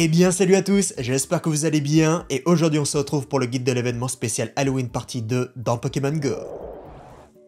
Eh bien salut à tous, j'espère que vous allez bien et aujourd'hui on se retrouve pour le guide de l'événement spécial Halloween partie 2 dans Pokémon Go.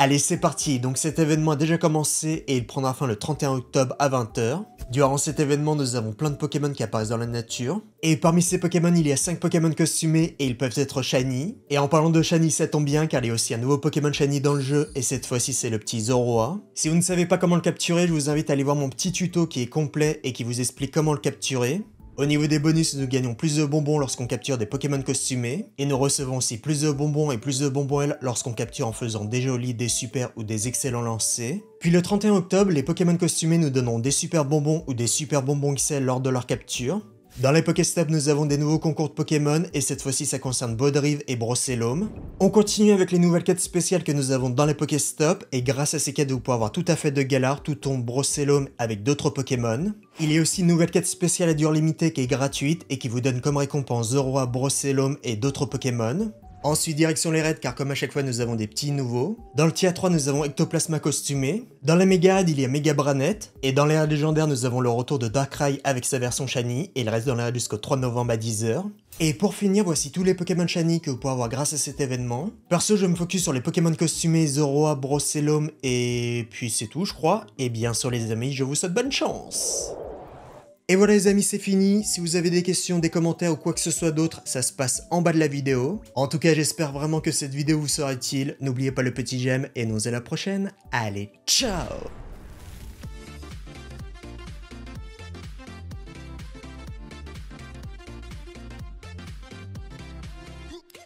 Allez c'est parti, donc cet événement a déjà commencé et il prendra fin le 31 octobre à 20h. Durant cet événement nous avons plein de Pokémon qui apparaissent dans la nature. Et parmi ces Pokémon il y a 5 Pokémon costumés et ils peuvent être Shiny. Et en parlant de Shiny ça tombe bien car il y a aussi un nouveau Pokémon Shiny dans le jeu et cette fois-ci c'est le petit Zoroa. Si vous ne savez pas comment le capturer je vous invite à aller voir mon petit tuto qui est complet et qui vous explique comment le capturer. Au niveau des bonus, nous gagnons plus de bonbons lorsqu'on capture des Pokémon costumés, et nous recevons aussi plus de bonbons et plus de bonbons L lorsqu'on capture en faisant des jolis, des super ou des excellents lancers. Puis le 31 octobre, les Pokémon costumés nous donneront des super bonbons ou des super bonbons XL lors de leur capture. Dans les stop nous avons des nouveaux concours de Pokémon, et cette fois-ci ça concerne Baudrive et Brosselome. On continue avec les nouvelles quêtes spéciales que nous avons dans les Pokéstop, et grâce à ces quêtes, vous pouvez avoir tout à fait de galard tout ton Brosselome avec d'autres Pokémon. Il y a aussi une nouvelle quête spéciale à dur limitée qui est gratuite et qui vous donne comme récompense Zoroa, Brosselome et d'autres Pokémon. Ensuite, direction les raids, car comme à chaque fois, nous avons des petits nouveaux. Dans le tier 3, nous avons Ectoplasma costumé. Dans la méga il y a Méga Branette. Et dans l'ère légendaire nous avons le retour de Darkrai avec sa version Shiny. Et il reste dans les jusqu'au 3 novembre à 10h. Et pour finir, voici tous les Pokémon Shiny que vous pouvez avoir grâce à cet événement. Perso, je me focus sur les Pokémon costumés, Zoroa, Brosselum et puis c'est tout, je crois. Et eh bien sûr, les amis, je vous souhaite bonne chance et voilà les amis, c'est fini. Si vous avez des questions, des commentaires ou quoi que ce soit d'autre, ça se passe en bas de la vidéo. En tout cas, j'espère vraiment que cette vidéo vous sera utile. N'oubliez pas le petit j'aime et nous à la prochaine. Allez, ciao